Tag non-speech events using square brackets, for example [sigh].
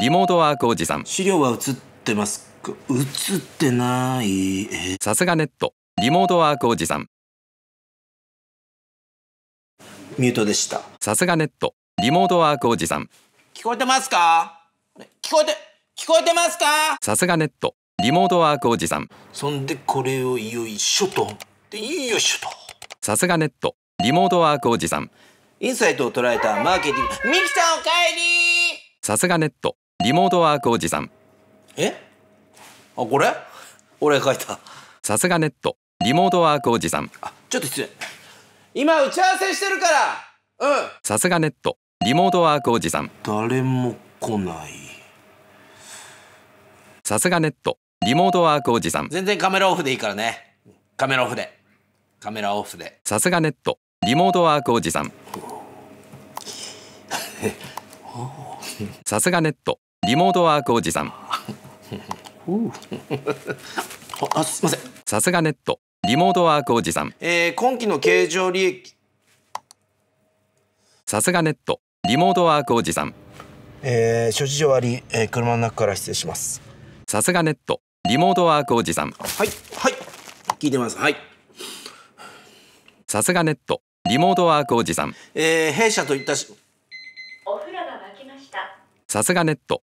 リモートワークおじさん資料は映ってますか映ってないさすがネットリモートワークおじさんミュートでしたさすがネットリモートワークおじさん聞こえてますか聞こえて聞こえてますかさすがネットリモートワークおじさんそんでこれをよいしょとでよいしょとさすがネットリモートワークおじさんインサイトを捉えたマーケティングミキさんおかえりさすがネットリモートワークおじさんえあこれ俺書いたさすがネットリモートワークおじさんあちょっと失礼今打ち合わせしてるからうんさすがネットリモートワークおじさん誰も来ないさすがネットリモートワークおじさん全然カメラオフでいいからねカメラオフでカメラオフでさすがネットリモートワークおじさん [laughs] さすがネットリモートワークおじさん [laughs] あすいませんさすがネットリモートワークおじさん、えー、今期の経常利益さすがネットリモートワークおじさん、えー、諸事情あり、えー、車の中から失礼しますさすがネットリモートワークおじさんはいはい聞いてますはいさすがネットリモートワークおじさん、えー、弊社といったしお風呂が沸きましたさすがネット